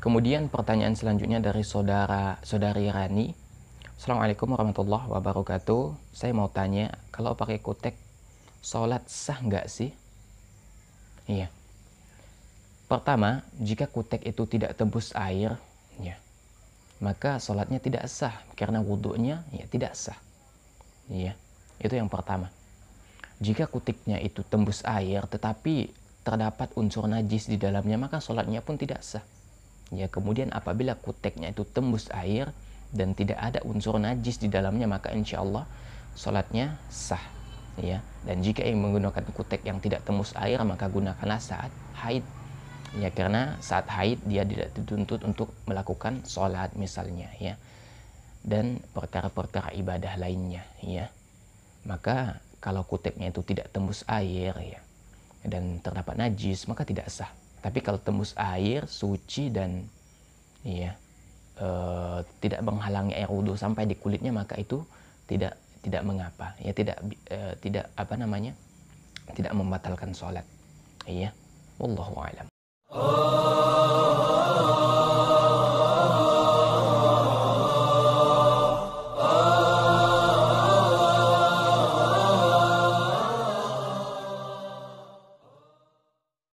Kemudian pertanyaan selanjutnya dari saudara saudari Rani. Assalamualaikum warahmatullahi wabarakatuh. Saya mau tanya, kalau pakai kutek, sholat sah nggak sih? Iya. Pertama, jika kutek itu tidak tebus air, ya, maka sholatnya tidak sah karena wudhunya ya tidak sah. Iya, itu yang pertama. Jika kutiknya itu tembus air tetapi terdapat unsur najis di dalamnya, maka sholatnya pun tidak sah. Ya, kemudian apabila kuteknya itu tembus air dan tidak ada unsur najis di dalamnya, maka insya Allah sholatnya sah. Ya, dan jika yang menggunakan kutek yang tidak tembus air, maka gunakanlah saat haid. Ya, karena saat haid dia tidak dituntut untuk melakukan sholat misalnya, ya, dan perkara-perkara ibadah lainnya, ya. Maka kalau kuteknya itu tidak tembus air, ya, dan terdapat najis, maka tidak sah. Tapi kalau tembus air suci dan ya e, tidak menghalangi air wudhu sampai di kulitnya maka itu tidak tidak mengapa ya tidak e, tidak apa namanya tidak membatalkan sholat iya wallahu alam oh.